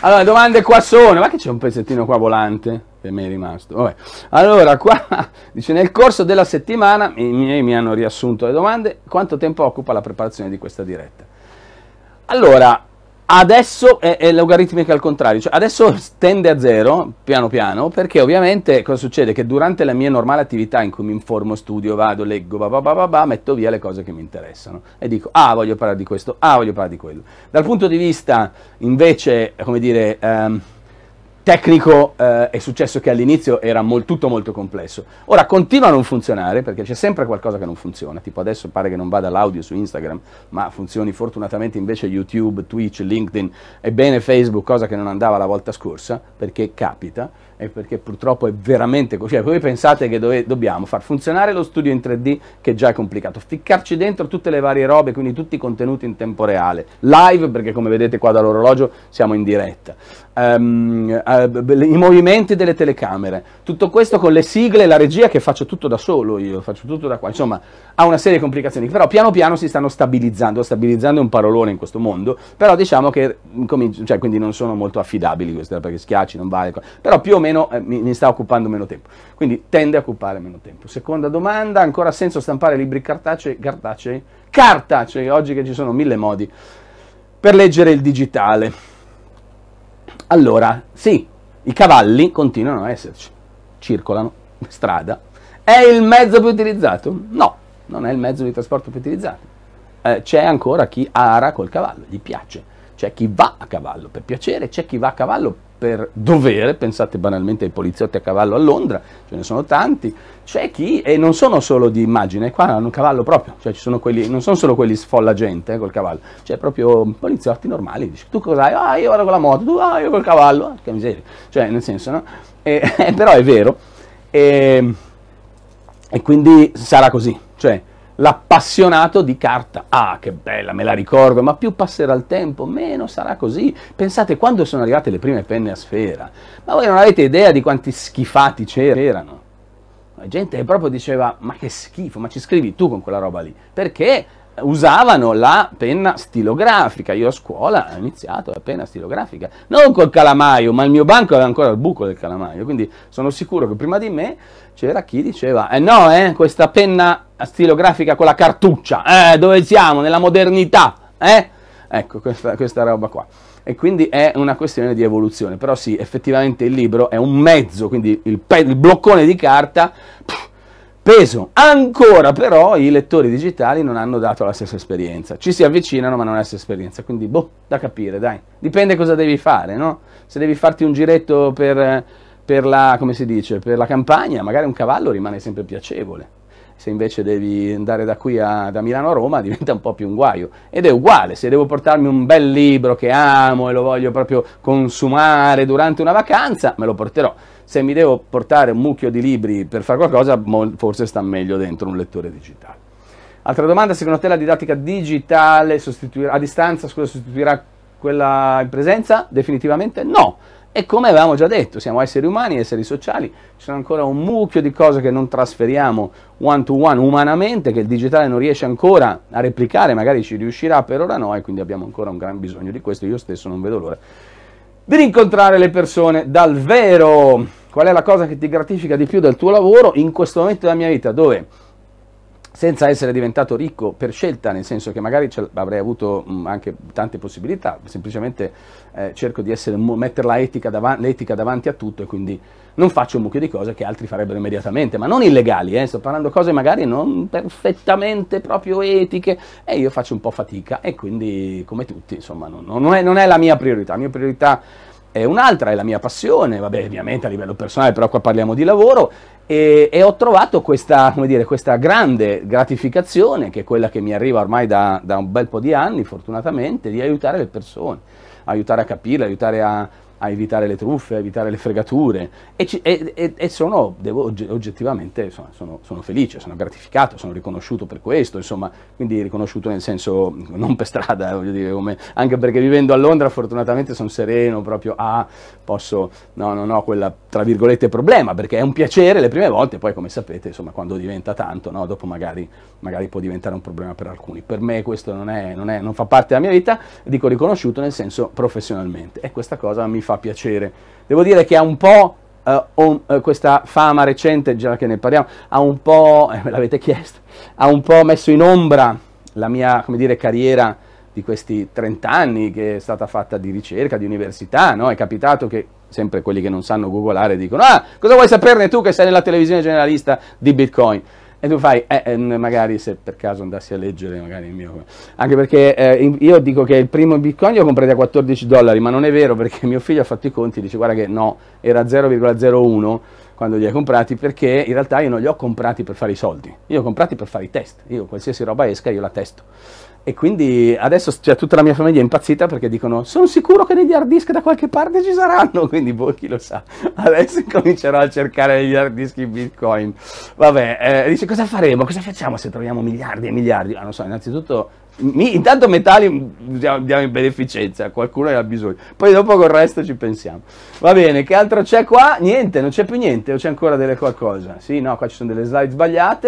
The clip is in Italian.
Allora, domande qua sono. Ma che c'è un pezzettino qua volante? Che mi è rimasto. Vabbè. Allora, qua dice: Nel corso della settimana i miei mi hanno riassunto le domande. Quanto tempo occupa la preparazione di questa diretta? Allora, adesso è, è logaritmica al contrario, cioè adesso tende a zero piano piano perché ovviamente cosa succede? Che durante la mia normale attività in cui mi informo, studio, vado, leggo, bah bah bah bah, metto via le cose che mi interessano e dico ah voglio parlare di questo, ah voglio parlare di quello. Dal punto di vista invece, come dire... Um, tecnico eh, è successo che all'inizio era molto, tutto molto complesso. Ora continua a non funzionare perché c'è sempre qualcosa che non funziona, tipo adesso pare che non vada l'audio su Instagram, ma funzioni fortunatamente invece YouTube, Twitch, LinkedIn e bene Facebook, cosa che non andava la volta scorsa, perché capita e perché purtroppo è veramente così. Cioè, voi pensate che dove, dobbiamo far funzionare lo studio in 3D, che già è complicato, ficcarci dentro tutte le varie robe, quindi tutti i contenuti in tempo reale, live, perché come vedete qua dall'orologio siamo in diretta. Um, eh, i movimenti delle telecamere, tutto questo con le sigle e la regia che faccio tutto da solo, io faccio tutto da qua, insomma ha una serie di complicazioni, però piano piano si stanno stabilizzando, stabilizzando è un parolone in questo mondo, però diciamo che mm, cioè, quindi non sono molto affidabili queste, perché schiacci, non vale, però più o meno eh, mi, mi sta occupando meno tempo, quindi tende a occupare meno tempo. Seconda domanda, ancora senso stampare libri cartacei? Cartacei? Cartacei, oggi che ci sono mille modi per leggere il digitale. Allora, sì, i cavalli continuano a esserci, circolano per strada. È il mezzo più utilizzato? No, non è il mezzo di trasporto più utilizzato. Eh, c'è ancora chi ara col cavallo, gli piace. C'è chi va a cavallo per piacere, c'è chi va a cavallo per dovere, pensate banalmente ai poliziotti a cavallo a Londra, ce ne sono tanti, c'è chi, e non sono solo di immagine, qua hanno un cavallo proprio, cioè ci sono quelli, non sono solo quelli sfolla gente eh, col cavallo, c'è proprio poliziotti normali, dici tu cos'hai? Ah io vado con la moto, tu ah io col cavallo, ah, che miseria, cioè nel senso no? E, però è vero, e, e quindi sarà così, cioè l'appassionato di carta. Ah, che bella, me la ricordo, ma più passerà il tempo, meno sarà così. Pensate quando sono arrivate le prime penne a sfera, ma voi non avete idea di quanti schifati c'erano. La gente proprio diceva, ma che schifo, ma ci scrivi tu con quella roba lì? Perché usavano la penna stilografica. Io a scuola ho iniziato la penna stilografica, non col calamaio, ma il mio banco aveva ancora il buco del calamaio, quindi sono sicuro che prima di me c'era chi diceva, eh no, eh, questa penna stilografica con la cartuccia, eh, dove siamo? Nella modernità, eh? Ecco, questa, questa roba qua e quindi è una questione di evoluzione. Però sì, effettivamente il libro è un mezzo, quindi il, il bloccone di carta pff, peso. Ancora però i lettori digitali non hanno dato la stessa esperienza. Ci si avvicinano ma non è la stessa esperienza, quindi boh, da capire, dai. Dipende cosa devi fare, no? Se devi farti un giretto per, per la, come si dice, per la campagna, magari un cavallo rimane sempre piacevole se invece devi andare da qui a, da Milano a Roma diventa un po' più un guaio. Ed è uguale, se devo portarmi un bel libro che amo e lo voglio proprio consumare durante una vacanza, me lo porterò. Se mi devo portare un mucchio di libri per fare qualcosa, forse sta meglio dentro un lettore digitale. Altra domanda, secondo te la didattica digitale a distanza scusa, sostituirà quella in presenza? Definitivamente no e come avevamo già detto, siamo esseri umani, esseri sociali, ci sono ancora un mucchio di cose che non trasferiamo one to one umanamente, che il digitale non riesce ancora a replicare, magari ci riuscirà, per ora no, e quindi abbiamo ancora un gran bisogno di questo, io stesso non vedo l'ora di rincontrare le persone dal vero. Qual è la cosa che ti gratifica di più del tuo lavoro in questo momento della mia vita dove senza essere diventato ricco per scelta, nel senso che magari avrei avuto mm, anche tante possibilità, semplicemente eh, cerco di essere, mettere l'etica davanti, davanti a tutto e quindi non faccio un mucchio di cose che altri farebbero immediatamente, ma non illegali, eh? sto parlando cose magari non perfettamente proprio etiche e io faccio un po' fatica e quindi come tutti, insomma, non, non, è, non è la mia priorità, la mia priorità è un'altra è la mia passione, vabbè ovviamente a livello personale, però qua parliamo di lavoro, e, e ho trovato questa, dire, questa, grande gratificazione, che è quella che mi arriva ormai da, da un bel po' di anni, fortunatamente, di aiutare le persone, aiutare a capirle, aiutare a, a evitare le truffe, a evitare le fregature e, ci, e, e, e sono, devo, oggettivamente, insomma, sono, sono, felice, sono gratificato, sono riconosciuto per questo, insomma, quindi riconosciuto nel senso non per strada, eh, voglio dire, come, anche perché vivendo a Londra fortunatamente sono sereno, proprio a, ah, posso, no, non ho quella, tra virgolette, problema, perché è un piacere le prime volte, poi come sapete, insomma, quando diventa tanto, no, dopo magari, magari può diventare un problema per alcuni. Per me questo non, è, non, è, non fa parte della mia vita, dico riconosciuto nel senso professionalmente e questa cosa mi fa fa piacere. Devo dire che ha un po' eh, on, eh, questa fama recente, già che ne parliamo, ha un po', eh, me l'avete chiesto, ha un po' messo in ombra la mia, dire, carriera di questi 30 anni che è stata fatta di ricerca, di università, no? È capitato che sempre quelli che non sanno googolare dicono ah, cosa vuoi saperne tu che sei nella televisione generalista di Bitcoin? e tu fai, eh, eh magari se per caso andassi a leggere magari il mio... Anche perché eh, io dico che il primo bitcoin lo comprate a 14 dollari, ma non è vero perché mio figlio ha fatto i conti, dice guarda che no, era 0,01 quando li hai comprati perché in realtà io non li ho comprati per fare i soldi, io li ho comprati per fare i test, io qualsiasi roba esca io la testo. E quindi adesso cioè, tutta la mia famiglia è impazzita perché dicono sono sicuro che negli hard disk da qualche parte ci saranno, quindi boh chi lo sa, adesso comincerò a cercare negli hard disk in bitcoin. Vabbè, eh, dice cosa faremo, cosa facciamo se troviamo miliardi e miliardi? Ah non so, innanzitutto mi, intanto metalli usiamo, mm, diamo in beneficenza, qualcuno ne ha bisogno. Poi dopo col resto ci pensiamo. Va bene, che altro c'è qua? Niente, non c'è più niente, o c'è ancora delle qualcosa? Sì, no, qua ci sono delle slide sbagliate.